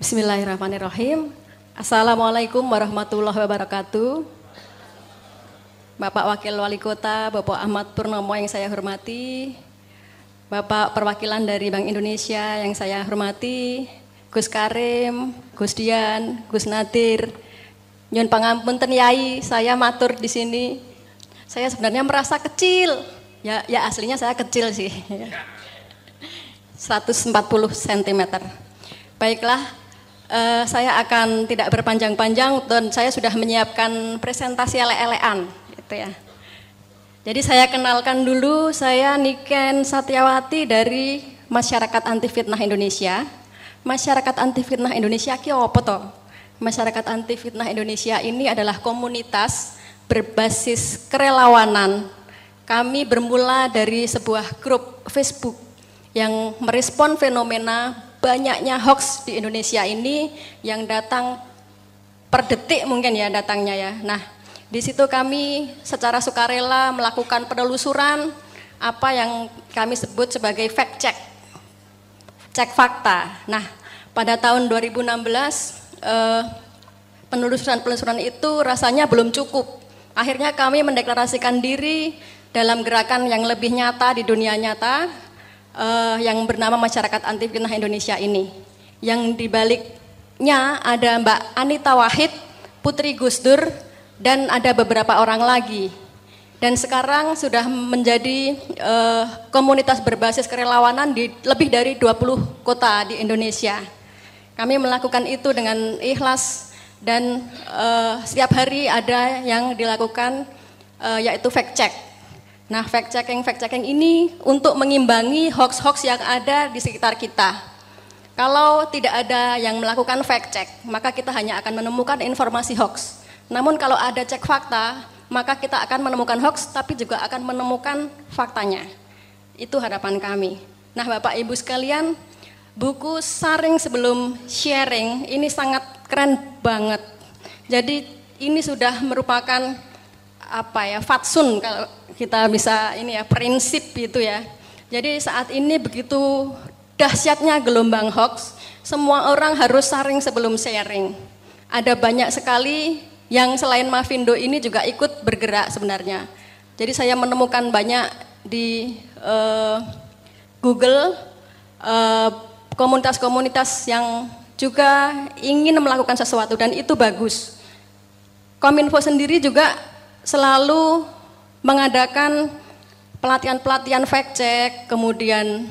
Bismillahirrahmanirrahim. Assalamualaikum warahmatullahi wabarakatuh. Bapak Wakil Wali Kota, Bapak Ahmad Purnomo yang saya hormati, Bapak Perwakilan dari Bank Indonesia yang saya hormati, Gus Karim, Gus Dian, Gus Nadir, Nyun Pangampun Tenyai, saya matur di sini. Saya sebenarnya merasa kecil, ya, ya aslinya saya kecil sih. 140 cm. Baiklah, Uh, saya akan tidak berpanjang-panjang dan saya sudah menyiapkan presentasi ele-elean, gitu ya. Jadi saya kenalkan dulu saya Niken Satyawati dari Masyarakat Anti Fitnah Indonesia. Masyarakat Anti Fitnah Indonesia ki apa toh? Masyarakat Anti Fitnah Indonesia ini adalah komunitas berbasis kerelawanan. Kami bermula dari sebuah grup Facebook yang merespon fenomena banyaknya hoax di Indonesia ini yang datang per detik mungkin ya datangnya ya. Nah, di situ kami secara sukarela melakukan penelusuran apa yang kami sebut sebagai fact check. Cek fakta. Nah, pada tahun 2016 eh, penelusuran-penelusuran itu rasanya belum cukup. Akhirnya kami mendeklarasikan diri dalam gerakan yang lebih nyata di dunia nyata uh, yang bernama Masyarakat Anti Fitnah Indonesia ini. Yang dibaliknya ada Mbak Anita Wahid, Putri Gus Dur, dan ada beberapa orang lagi. Dan sekarang sudah menjadi uh, komunitas berbasis kerelawanan di lebih dari 20 kota di Indonesia. Kami melakukan itu dengan ikhlas dan uh, setiap hari ada yang dilakukan uh, yaitu fact check Nah, fact checking fact checking ini untuk mengimbangi hoax-hoax yang ada di sekitar kita. Kalau tidak ada yang melakukan fact check, maka kita hanya akan menemukan informasi hoax. Namun kalau ada cek fakta, maka kita akan menemukan hoax tapi juga akan menemukan faktanya. Itu harapan kami. Nah, Bapak Ibu sekalian, buku Saring Sebelum Sharing ini sangat keren banget. Jadi ini sudah merupakan apa ya fatsun kalau kita bisa ini ya prinsip gitu ya. Jadi saat ini begitu dahsyatnya gelombang hoax, semua orang harus saring sebelum sharing. Ada banyak sekali yang selain Mavindo ini juga ikut bergerak sebenarnya. Jadi saya menemukan banyak di uh, Google eh, komunitas-komunitas uh, komunitas -komunitas yang juga ingin melakukan sesuatu dan itu bagus. Kominfo sendiri juga selalu mengadakan pelatihan-pelatihan fact check, kemudian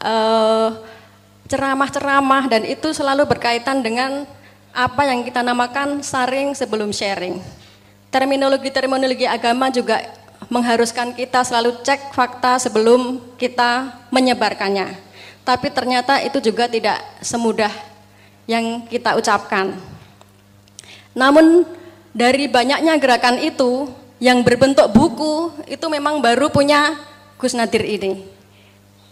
eh, ceramah-ceramah dan itu selalu berkaitan dengan apa yang kita namakan saring sebelum sharing. Terminologi-terminologi agama juga mengharuskan kita selalu cek fakta sebelum kita menyebarkannya. Tapi ternyata itu juga tidak semudah yang kita ucapkan. Namun dari banyaknya gerakan itu yang berbentuk buku itu memang baru punya Gus Nadir ini.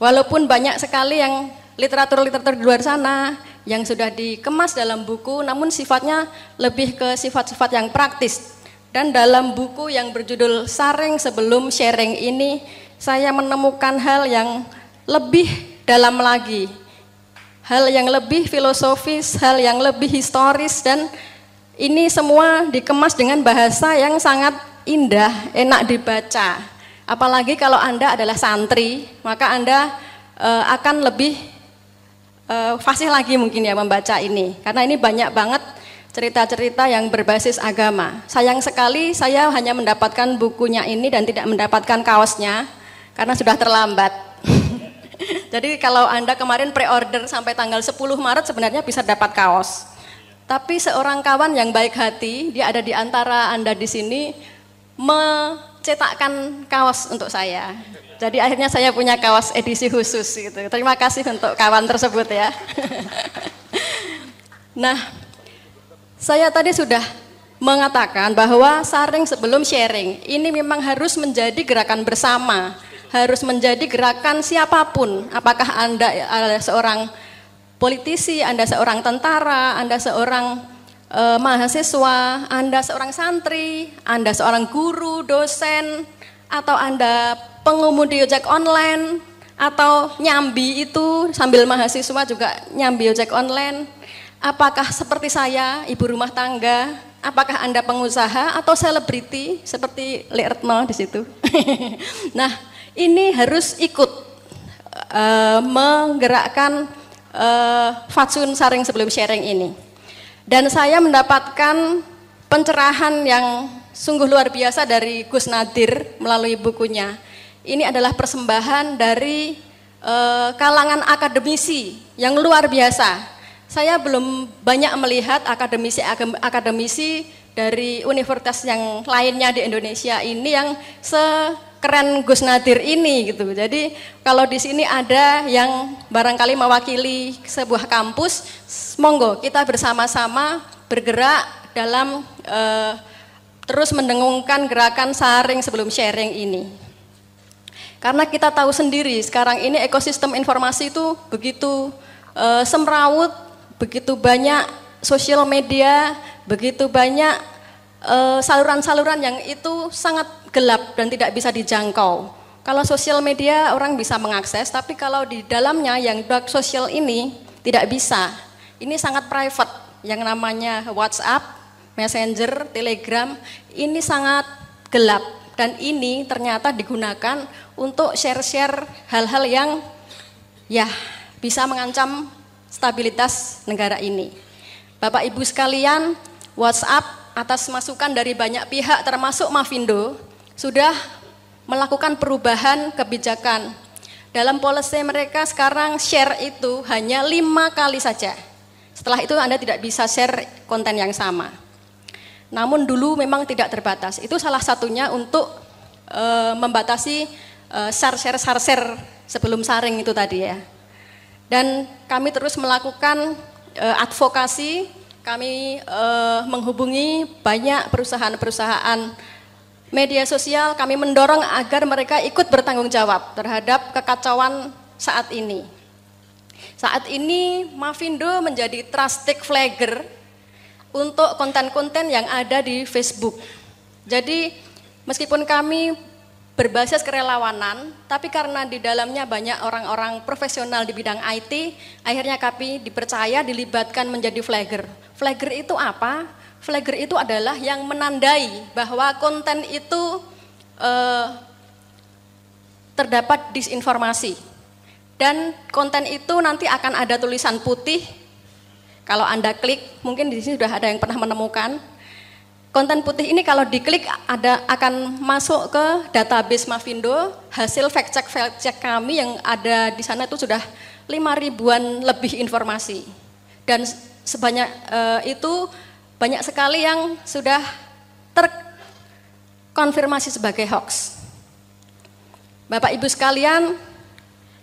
Walaupun banyak sekali yang literatur-literatur di luar sana yang sudah dikemas dalam buku namun sifatnya lebih ke sifat-sifat yang praktis. Dan dalam buku yang berjudul Saring Sebelum Sharing ini saya menemukan hal yang lebih dalam lagi. Hal yang lebih filosofis, hal yang lebih historis dan ini semua dikemas dengan bahasa yang sangat indah, enak dibaca. Apalagi kalau Anda adalah santri, maka Anda e, akan lebih e, fasih lagi mungkin ya membaca ini. Karena ini banyak banget cerita-cerita yang berbasis agama. Sayang sekali saya hanya mendapatkan bukunya ini dan tidak mendapatkan kaosnya karena sudah terlambat. Jadi kalau Anda kemarin pre-order sampai tanggal 10 Maret sebenarnya bisa dapat kaos. Tapi seorang kawan yang baik hati, dia ada di antara Anda di sini, mencetakkan kaos untuk saya. Jadi akhirnya saya punya kaos edisi khusus gitu. Terima kasih untuk kawan tersebut ya. nah, saya tadi sudah mengatakan bahwa saring sebelum sharing ini memang harus menjadi gerakan bersama, harus menjadi gerakan siapapun. Apakah Anda eh, seorang politisi, Anda seorang tentara, Anda seorang uh, mahasiswa, Anda seorang santri, Anda seorang guru, dosen, atau Anda pengemudi ojek online, atau nyambi itu sambil mahasiswa juga nyambi ojek online. Apakah seperti saya, ibu rumah tangga? Apakah Anda pengusaha atau selebriti seperti Li di situ? nah, ini harus ikut uh, menggerakkan uh, Fatsun Saring sebelum sharing ini. Dan saya mendapatkan pencerahan yang sungguh luar biasa dari Gus Nadir melalui bukunya. Ini adalah persembahan dari uh, kalangan akademisi yang luar biasa. Saya belum banyak melihat akademisi-akademisi dari universitas yang lainnya di Indonesia ini yang se keren Gus Nadir ini gitu. Jadi kalau di sini ada yang barangkali mewakili sebuah kampus, monggo kita bersama-sama bergerak dalam eh, terus mendengungkan gerakan saring sebelum sharing ini. Karena kita tahu sendiri sekarang ini ekosistem informasi itu begitu eh, semrawut, begitu banyak sosial media, begitu banyak Eh, saluran-saluran yang itu sangat gelap dan tidak bisa dijangkau. Kalau sosial media orang bisa mengakses, tapi kalau di dalamnya yang dark social ini tidak bisa. Ini sangat private, yang namanya WhatsApp, Messenger, Telegram, ini sangat gelap. Dan ini ternyata digunakan untuk share-share hal-hal yang ya bisa mengancam stabilitas negara ini. Bapak Ibu sekalian, WhatsApp atas masukan dari banyak pihak termasuk Mavindo sudah melakukan perubahan kebijakan. Dalam policy mereka sekarang share itu hanya lima kali saja. Setelah itu Anda tidak bisa share konten yang sama. Namun dulu memang tidak terbatas. Itu salah satunya untuk e, membatasi share share share share sebelum saring itu tadi ya. Dan kami terus melakukan e, advokasi kami uh, menghubungi banyak perusahaan-perusahaan media sosial, kami mendorong agar mereka ikut bertanggung jawab terhadap kekacauan saat ini. Saat ini Mavindo menjadi trusted flagger untuk konten-konten yang ada di Facebook. Jadi meskipun kami berbasis kerelawanan, tapi karena di dalamnya banyak orang-orang profesional di bidang IT, akhirnya kami dipercaya dilibatkan menjadi flagger. Flagger itu apa? Flagger itu adalah yang menandai bahwa konten itu eh, terdapat disinformasi. Dan konten itu nanti akan ada tulisan putih. Kalau Anda klik, mungkin di sini sudah ada yang pernah menemukan Konten putih ini kalau diklik ada akan masuk ke database Mavindo, hasil fact check fact check kami yang ada di sana itu sudah 5 ribuan lebih informasi. Dan sebanyak e, itu banyak sekali yang sudah terkonfirmasi sebagai hoax. Bapak Ibu sekalian,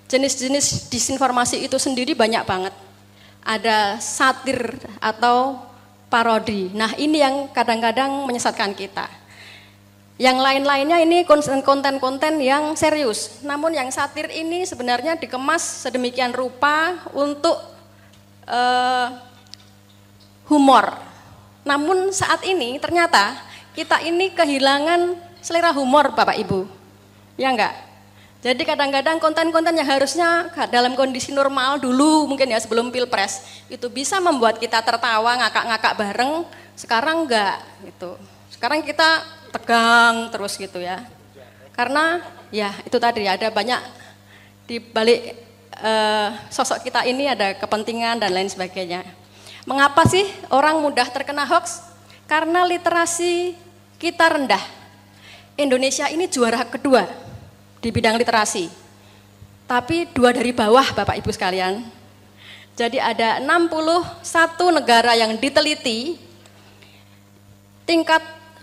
jenis-jenis disinformasi itu sendiri banyak banget. Ada satir atau parodi. Nah ini yang kadang-kadang menyesatkan kita. Yang lain-lainnya ini konten-konten yang serius. Namun yang satir ini sebenarnya dikemas sedemikian rupa untuk uh, humor. Namun saat ini ternyata kita ini kehilangan selera humor Bapak Ibu. Ya enggak? Jadi kadang-kadang konten-konten yang harusnya dalam kondisi normal dulu mungkin ya sebelum pilpres itu bisa membuat kita tertawa ngakak-ngakak bareng. Sekarang enggak gitu. Sekarang kita tegang terus gitu ya. Karena ya itu tadi ada banyak di balik uh, sosok kita ini ada kepentingan dan lain sebagainya. Mengapa sih orang mudah terkena hoax? Karena literasi kita rendah. Indonesia ini juara kedua di bidang literasi. Tapi dua dari bawah Bapak Ibu sekalian. Jadi ada 61 negara yang diteliti tingkat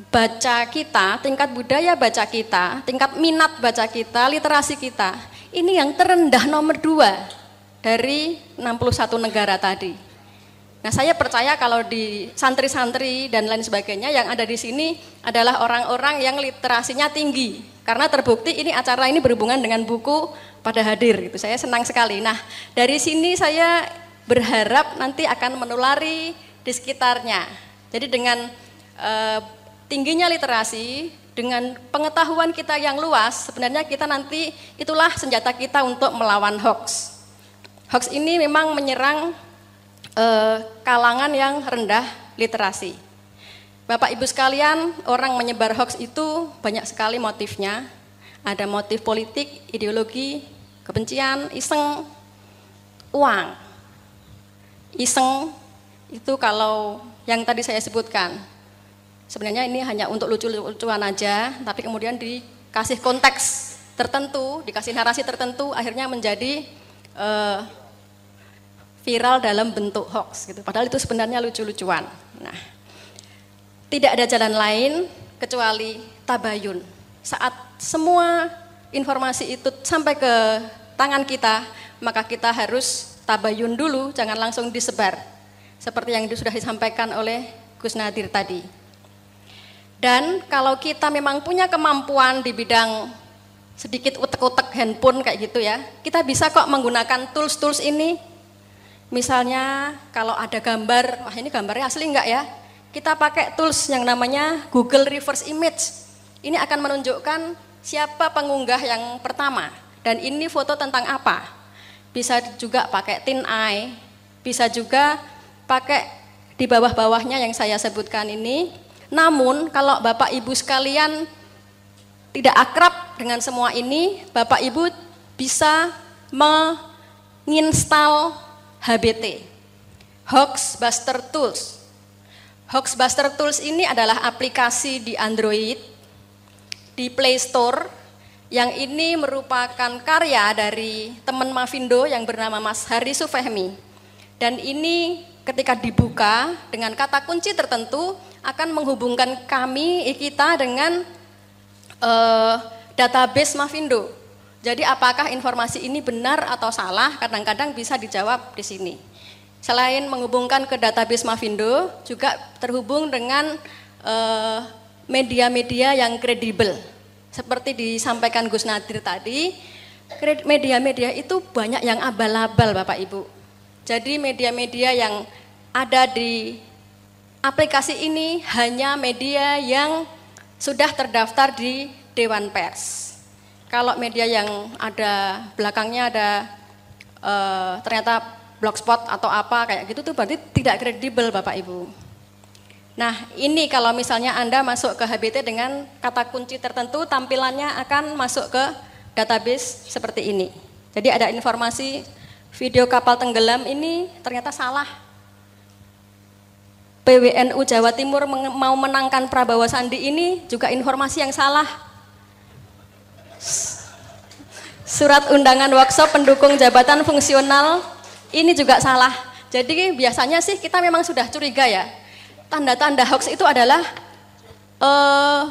baca kita, tingkat budaya baca kita, tingkat minat baca kita, literasi kita. Ini yang terendah nomor dua dari 61 negara tadi. Nah, saya percaya kalau di santri-santri dan lain sebagainya yang ada di sini adalah orang-orang yang literasinya tinggi. Karena terbukti ini acara ini berhubungan dengan buku pada hadir itu Saya senang sekali. Nah, dari sini saya berharap nanti akan menulari di sekitarnya. Jadi dengan e, tingginya literasi, dengan pengetahuan kita yang luas, sebenarnya kita nanti itulah senjata kita untuk melawan hoax. Hoax ini memang menyerang eh, kalangan yang rendah literasi. Bapak Ibu sekalian, orang menyebar hoax itu banyak sekali motifnya. Ada motif politik, ideologi, kebencian, iseng, uang. Iseng itu kalau yang tadi saya sebutkan. Sebenarnya ini hanya untuk lucu-lucuan aja, tapi kemudian dikasih konteks tertentu, dikasih narasi tertentu, akhirnya menjadi eh, viral dalam bentuk hoax gitu. Padahal itu sebenarnya lucu-lucuan. Nah, tidak ada jalan lain kecuali tabayun. Saat semua informasi itu sampai ke tangan kita, maka kita harus tabayun dulu, jangan langsung disebar. Seperti yang sudah disampaikan oleh Gus Nadir tadi. Dan kalau kita memang punya kemampuan di bidang sedikit utek-utek handphone kayak gitu ya, kita bisa kok menggunakan tools-tools ini Misalnya kalau ada gambar, wah ini gambarnya asli enggak ya? Kita pakai tools yang namanya Google Reverse Image. Ini akan menunjukkan siapa pengunggah yang pertama dan ini foto tentang apa. Bisa juga pakai tin Eye, bisa juga pakai di bawah-bawahnya yang saya sebutkan ini. Namun kalau Bapak Ibu sekalian tidak akrab dengan semua ini, Bapak Ibu bisa menginstal HBT, Hoax Buster Tools. Hoax Buster Tools ini adalah aplikasi di Android, di Play Store, yang ini merupakan karya dari teman Mavindo yang bernama Mas Hari Sufehmi. Dan ini ketika dibuka dengan kata kunci tertentu akan menghubungkan kami, kita dengan uh, database Mavindo. Jadi apakah informasi ini benar atau salah kadang-kadang bisa dijawab di sini. Selain menghubungkan ke database Mavindo, juga terhubung dengan eh, media-media uh, yang kredibel. Seperti disampaikan Gus Nadir tadi, media-media itu banyak yang abal-abal Bapak Ibu. Jadi media-media yang ada di aplikasi ini hanya media yang sudah terdaftar di Dewan Pers kalau media yang ada belakangnya ada e, ternyata blogspot atau apa kayak gitu tuh berarti tidak kredibel Bapak Ibu. Nah ini kalau misalnya Anda masuk ke HBT dengan kata kunci tertentu tampilannya akan masuk ke database seperti ini. Jadi ada informasi video kapal tenggelam ini ternyata salah. PWNU Jawa Timur mau menangkan Prabowo Sandi ini juga informasi yang salah Surat undangan workshop pendukung jabatan fungsional ini juga salah. Jadi biasanya sih kita memang sudah curiga ya. Tanda-tanda hoax itu adalah uh,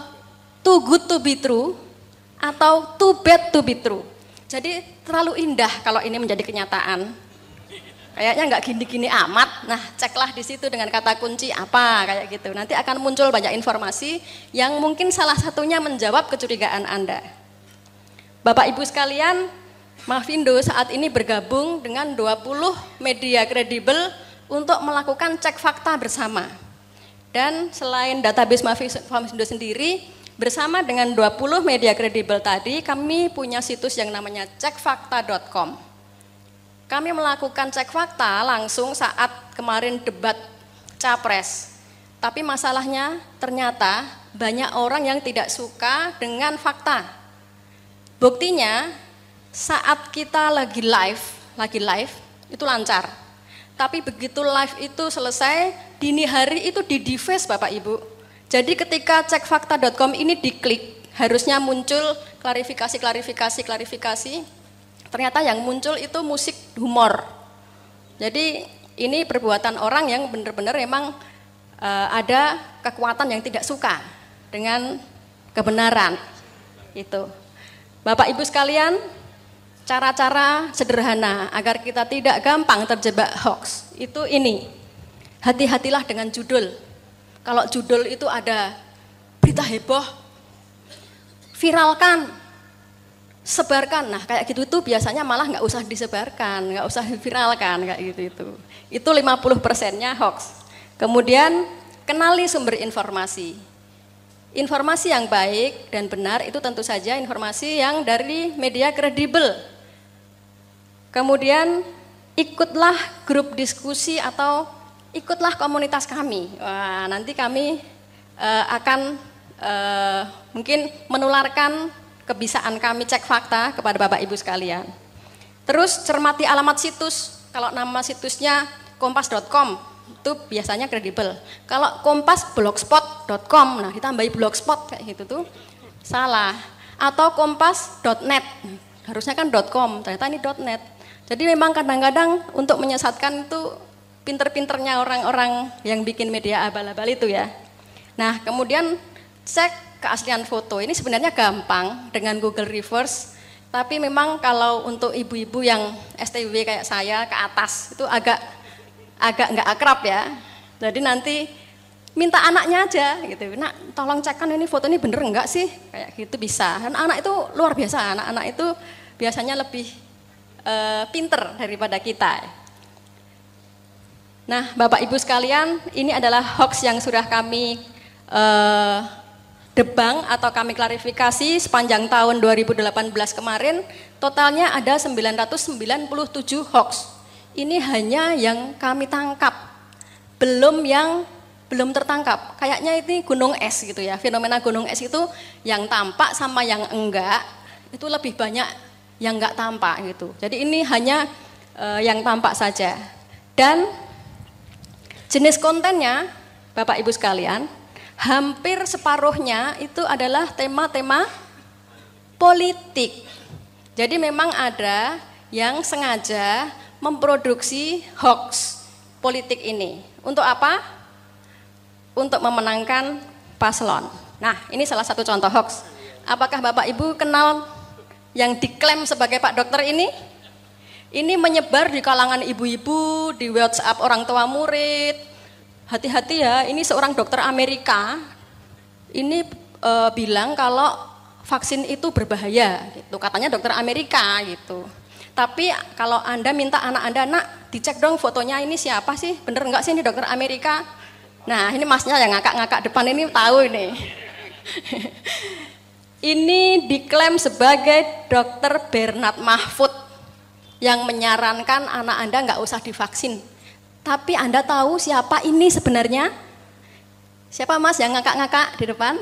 too good to be true atau too bad to be true. Jadi terlalu indah kalau ini menjadi kenyataan. Kayaknya nggak gini-gini amat. Nah, ceklah di situ dengan kata kunci apa kayak gitu. Nanti akan muncul banyak informasi yang mungkin salah satunya menjawab kecurigaan Anda. Bapak Ibu sekalian, Mavindo saat ini bergabung dengan 20 media kredibel untuk melakukan cek fakta bersama. Dan selain database Mavindo sendiri, bersama dengan 20 media kredibel tadi, kami punya situs yang namanya cekfakta.com. Kami melakukan cek fakta langsung saat kemarin debat capres. Tapi masalahnya ternyata banyak orang yang tidak suka dengan fakta Buktinya saat kita lagi live, lagi live itu lancar. Tapi begitu live itu selesai, dini hari itu di device Bapak Ibu. Jadi ketika cekfakta.com ini diklik, harusnya muncul klarifikasi, klarifikasi, klarifikasi. Ternyata yang muncul itu musik humor. Jadi ini perbuatan orang yang benar-benar memang e, eh, ada kekuatan yang tidak suka dengan kebenaran. Itu. Bapak Ibu sekalian, cara-cara sederhana agar kita tidak gampang terjebak hoax itu ini. Hati-hatilah dengan judul. Kalau judul itu ada berita heboh, viralkan, sebarkan. Nah kayak gitu itu biasanya malah nggak usah disebarkan, nggak usah viralkan kayak gitu itu. Itu 50 persennya hoax. Kemudian kenali sumber informasi. Informasi yang baik dan benar itu tentu saja informasi yang dari media kredibel. Kemudian ikutlah grup diskusi atau ikutlah komunitas kami. Wah, nanti kami uh, akan uh, mungkin menularkan kebisaan kami cek fakta kepada Bapak Ibu sekalian. Terus cermati alamat situs. Kalau nama situsnya kompas.com, itu biasanya kredibel. Kalau kompas blogspot.com, nah ditambahi blogspot kayak gitu tuh salah. Atau kompas.net, harusnya kan .com, ternyata ini .net. Jadi memang kadang-kadang untuk menyesatkan itu pinter-pinternya orang-orang yang bikin media abal-abal itu ya. Nah kemudian cek keaslian foto, ini sebenarnya gampang dengan Google Reverse, tapi memang kalau untuk ibu-ibu yang STW kayak saya ke atas itu agak agak nggak akrab ya. Jadi nanti minta anaknya aja gitu. Nak, tolong cekkan ini foto ini bener enggak sih? Kayak gitu bisa. Dan anak itu luar biasa. Anak-anak itu biasanya lebih uh, pinter daripada kita. Nah, Bapak Ibu sekalian, ini adalah hoax yang sudah kami uh, debang atau kami klarifikasi sepanjang tahun 2018 kemarin. Totalnya ada 997 hoax ini hanya yang kami tangkap, belum yang belum tertangkap. Kayaknya ini gunung es gitu ya. Fenomena gunung es itu yang tampak sama yang enggak itu lebih banyak yang enggak tampak gitu. Jadi ini hanya e, yang tampak saja. Dan jenis kontennya Bapak Ibu sekalian, hampir separuhnya itu adalah tema-tema politik. Jadi memang ada yang sengaja memproduksi hoax politik ini. Untuk apa? Untuk memenangkan paslon. Nah, ini salah satu contoh hoax. Apakah Bapak Ibu kenal yang diklaim sebagai Pak Dokter ini? Ini menyebar di kalangan ibu-ibu, di WhatsApp orang tua murid. Hati-hati ya, ini seorang dokter Amerika. Ini e, bilang kalau vaksin itu berbahaya gitu. Katanya dokter Amerika gitu. Tapi kalau Anda minta anak Anda, nak dicek dong fotonya ini siapa sih? Bener nggak sih ini dokter Amerika? Nah ini masnya yang ngakak-ngakak depan ini tahu ini. ini diklaim sebagai dokter Bernard Mahfud yang menyarankan anak Anda nggak usah divaksin. Tapi Anda tahu siapa ini sebenarnya? Siapa mas yang ngakak-ngakak di depan?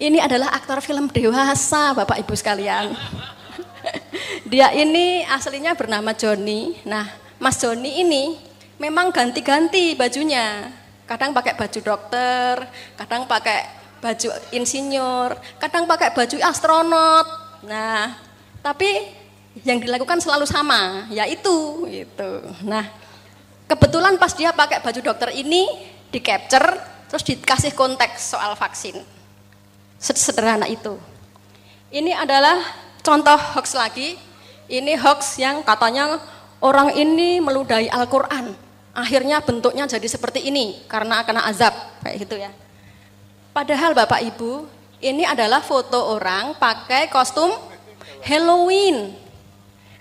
Ini adalah aktor film dewasa Bapak Ibu sekalian. Dia ini aslinya bernama Joni. Nah, Mas Joni ini memang ganti-ganti bajunya. Kadang pakai baju dokter, kadang pakai baju insinyur, kadang pakai baju astronot. Nah, tapi yang dilakukan selalu sama, yaitu gitu. Nah, kebetulan pas dia pakai baju dokter ini di capture terus dikasih konteks soal vaksin. Sederhana itu. Ini adalah contoh hoax lagi. Ini hoax yang katanya orang ini meludahi Al-Quran. Akhirnya bentuknya jadi seperti ini karena kena azab. Kayak gitu ya. Padahal Bapak Ibu, ini adalah foto orang pakai kostum Halloween.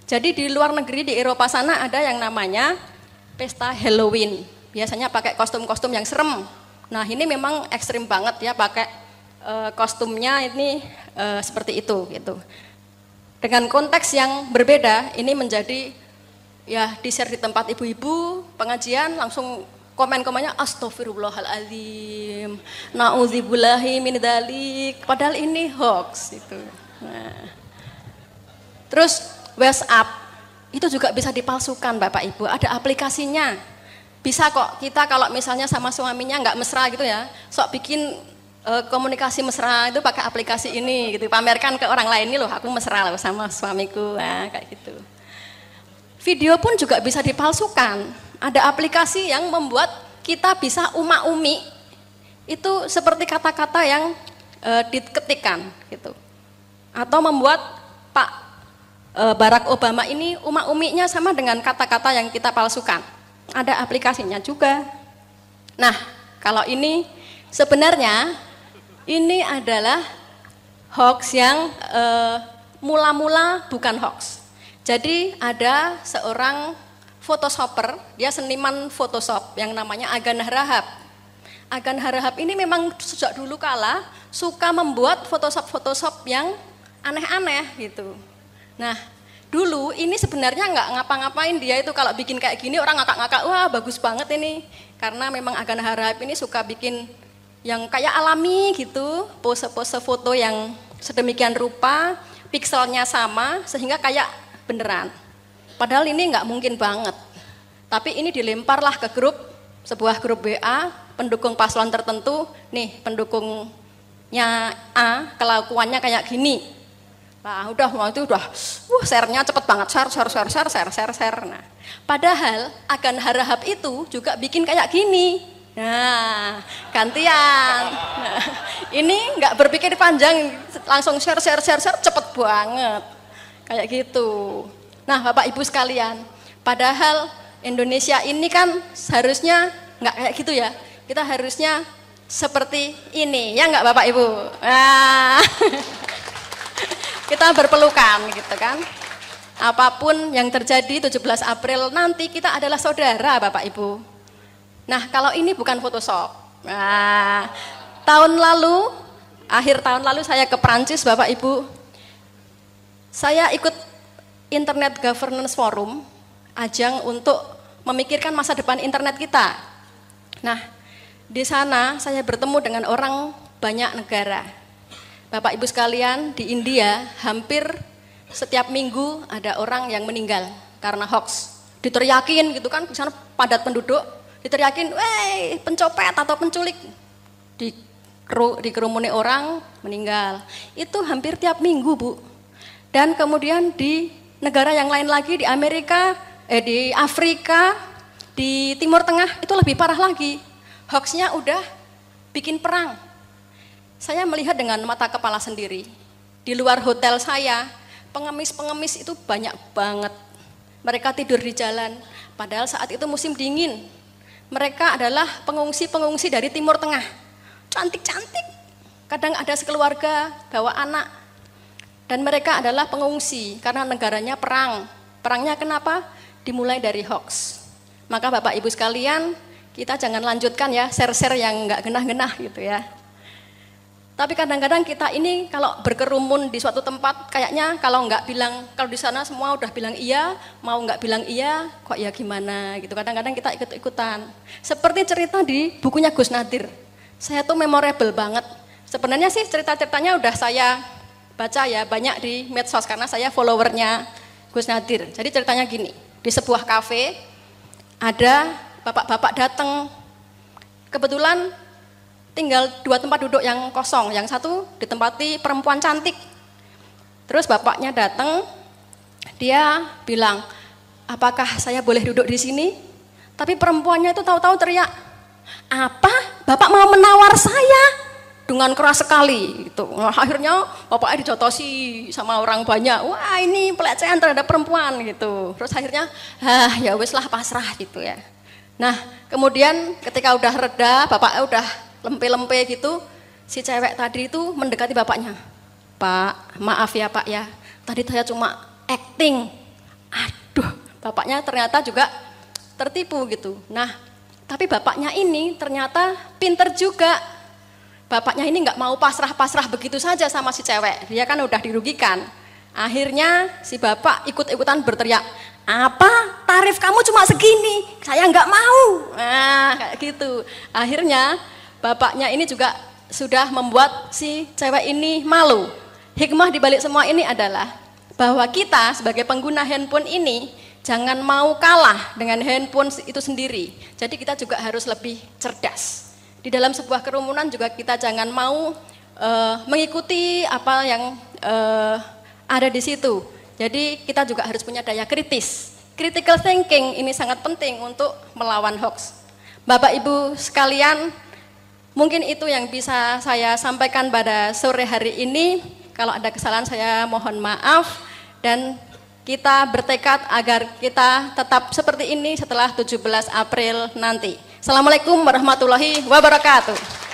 Jadi di luar negeri di Eropa sana ada yang namanya pesta Halloween. Biasanya pakai kostum-kostum yang serem. Nah ini memang ekstrim banget ya pakai eh, kostumnya ini eh, seperti itu gitu dengan konteks yang berbeda ini menjadi ya di share di tempat ibu-ibu pengajian langsung komen-komennya astagfirullahaladzim na'udzubillahi min dalik padahal ini hoax itu nah. terus WhatsApp itu juga bisa dipalsukan Bapak Ibu ada aplikasinya bisa kok kita kalau misalnya sama suaminya nggak mesra gitu ya sok bikin Eh, komunikasi mesra itu pakai aplikasi ini gitu pamerkan ke orang lain ini loh aku mesra loh sama suamiku nah, kayak gitu video pun juga bisa dipalsukan ada aplikasi yang membuat kita bisa umak umi itu seperti kata-kata yang e, uh, gitu atau membuat Pak eh, Barack Obama ini umak uminya sama dengan kata-kata yang kita palsukan ada aplikasinya juga nah kalau ini sebenarnya ini adalah hoax yang eh, mula-mula uh, bukan hoax. Jadi ada seorang photoshopper, dia seniman Photoshop yang namanya Agan Harahap. Agan Harahap ini memang sejak dulu kala suka membuat Photoshop-Photoshop yang aneh-aneh gitu. Nah, dulu ini sebenarnya nggak ngapa-ngapain dia itu kalau bikin kayak gini orang ngakak-ngakak, wah bagus banget ini. Karena memang Agan Harahap ini suka bikin yang kayak alami gitu, pose-pose foto yang sedemikian rupa, pikselnya sama sehingga kayak beneran. Padahal ini nggak mungkin banget. Tapi ini dilemparlah ke grup, sebuah grup WA, pendukung paslon tertentu, nih pendukungnya A, kelakuannya kayak gini. Nah, udah waktu itu udah, wah share cepet banget, share, share, share, share, share, share, share. Nah, padahal akan harahap itu juga bikin kayak gini Nah, gantian. Nah, ini nggak berpikir panjang, langsung share, share, share, share, cepet banget. Kayak gitu. Nah, Bapak Ibu sekalian, padahal Indonesia ini kan seharusnya nggak kayak gitu ya. Kita harusnya seperti ini, ya nggak Bapak Ibu? Nah, kita berpelukan gitu kan. Apapun yang terjadi 17 April nanti kita adalah saudara Bapak Ibu. Nah, kalau ini bukan Photoshop. Nah, tahun lalu, akhir tahun lalu saya ke Prancis, Bapak Ibu. Saya ikut Internet Governance Forum, ajang untuk memikirkan masa depan internet kita. Nah, di sana saya bertemu dengan orang banyak negara. Bapak Ibu sekalian, di India hampir setiap minggu ada orang yang meninggal karena hoax. Diteriakin gitu kan, di sana padat penduduk, diteriakin, "Wei, pencopet atau penculik." Di di kerumuni orang meninggal. Itu hampir tiap minggu, Bu. Dan kemudian di negara yang lain lagi di Amerika, eh di Afrika, di Timur Tengah itu lebih parah lagi. Hoaxnya udah bikin perang. Saya melihat dengan mata kepala sendiri. Di luar hotel saya, pengemis-pengemis itu banyak banget. Mereka tidur di jalan, padahal saat itu musim dingin. Mereka adalah pengungsi-pengungsi dari Timur Tengah. Cantik-cantik. Kadang ada sekeluarga bawa anak. Dan mereka adalah pengungsi karena negaranya perang. Perangnya kenapa? Dimulai dari hoax. Maka Bapak Ibu sekalian, kita jangan lanjutkan ya share-share yang nggak genah-genah gitu ya. Tapi kadang-kadang kita ini kalau berkerumun di suatu tempat kayaknya kalau nggak bilang kalau di sana semua udah bilang iya, mau nggak bilang iya, kok ya gimana gitu. Kadang-kadang kita ikut-ikutan. Seperti cerita di bukunya Gus Nadir. Saya tuh memorable banget. Sebenarnya sih cerita-ceritanya udah saya baca ya banyak di medsos karena saya followernya Gus Nadir. Jadi ceritanya gini, di sebuah kafe ada bapak-bapak datang. Kebetulan tinggal dua tempat duduk yang kosong, yang satu ditempati perempuan cantik. Terus bapaknya datang, dia bilang, apakah saya boleh duduk di sini? Tapi perempuannya itu tahu-tahu teriak, apa? Bapak mau menawar saya? Dengan keras sekali, itu. Nah, akhirnya bapaknya dicotosi sama orang banyak. Wah ini pelecehan terhadap perempuan, gitu. Terus akhirnya, ah ya weslah pasrah gitu ya. Nah kemudian ketika udah reda, bapaknya udah lempe-lempe gitu, si cewek tadi itu mendekati bapaknya. Pak, maaf ya pak ya, tadi saya cuma acting. Aduh, bapaknya ternyata juga tertipu gitu. Nah, tapi bapaknya ini ternyata pinter juga. Bapaknya ini nggak mau pasrah-pasrah begitu saja sama si cewek. Dia kan udah dirugikan. Akhirnya si bapak ikut-ikutan berteriak, apa tarif kamu cuma segini? Saya nggak mau. Nah, kayak gitu. Akhirnya bapaknya ini juga sudah membuat si cewek ini malu. Hikmah dibalik semua ini adalah bahwa kita sebagai pengguna handphone ini jangan mau kalah dengan handphone itu sendiri. Jadi kita juga harus lebih cerdas. Di dalam sebuah kerumunan juga kita jangan mau uh, mengikuti apa yang uh, ada di situ. Jadi kita juga harus punya daya kritis. Critical thinking ini sangat penting untuk melawan hoax. Bapak Ibu sekalian, Mungkin itu yang bisa saya sampaikan pada sore hari ini. Kalau ada kesalahan saya mohon maaf dan kita bertekad agar kita tetap seperti ini setelah 17 April nanti. Assalamualaikum warahmatullahi wabarakatuh.